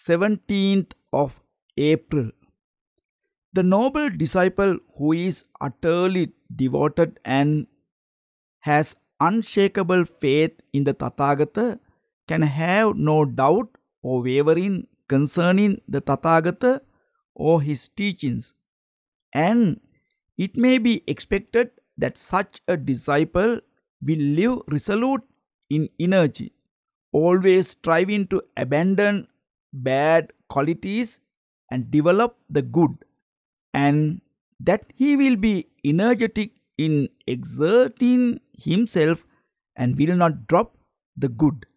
17th of April. The noble disciple who is utterly devoted and has unshakable faith in the Tathagata can have no doubt or wavering concerning the Tathagata or his teachings. And it may be expected that such a disciple will live resolute in energy, always striving to abandon bad qualities and develop the good, and that he will be energetic in exerting himself and will not drop the good.